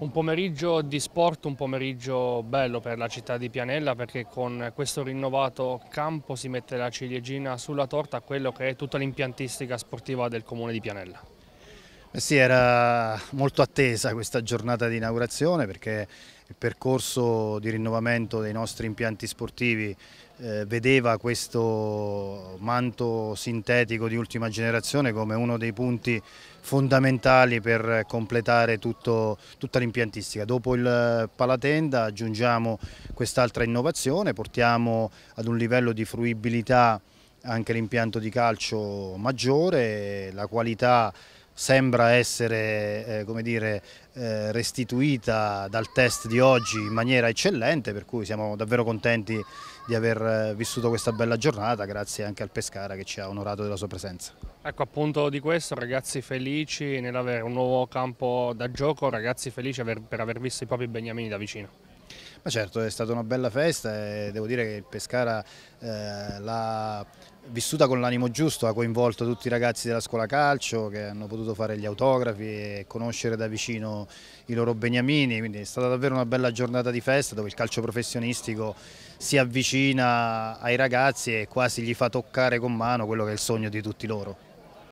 Un pomeriggio di sport, un pomeriggio bello per la città di Pianella perché con questo rinnovato campo si mette la ciliegina sulla torta a quello che è tutta l'impiantistica sportiva del comune di Pianella. Eh sì, era molto attesa questa giornata di inaugurazione perché il percorso di rinnovamento dei nostri impianti sportivi eh, vedeva questo manto sintetico di ultima generazione come uno dei punti fondamentali per completare tutto, tutta l'impiantistica. Dopo il palatenda aggiungiamo quest'altra innovazione, portiamo ad un livello di fruibilità anche l'impianto di calcio maggiore, la qualità sembra essere eh, dire, eh, restituita dal test di oggi in maniera eccellente, per cui siamo davvero contenti di aver eh, vissuto questa bella giornata, grazie anche al Pescara che ci ha onorato della sua presenza. Ecco appunto di questo, ragazzi felici nell'avere un nuovo campo da gioco, ragazzi felici per aver visto i propri beniamini da vicino. Ma certo, è stata una bella festa e devo dire che Pescara eh, l'ha vissuta con l'animo giusto, ha coinvolto tutti i ragazzi della scuola calcio che hanno potuto fare gli autografi e conoscere da vicino i loro beniamini, quindi è stata davvero una bella giornata di festa dove il calcio professionistico si avvicina ai ragazzi e quasi gli fa toccare con mano quello che è il sogno di tutti loro.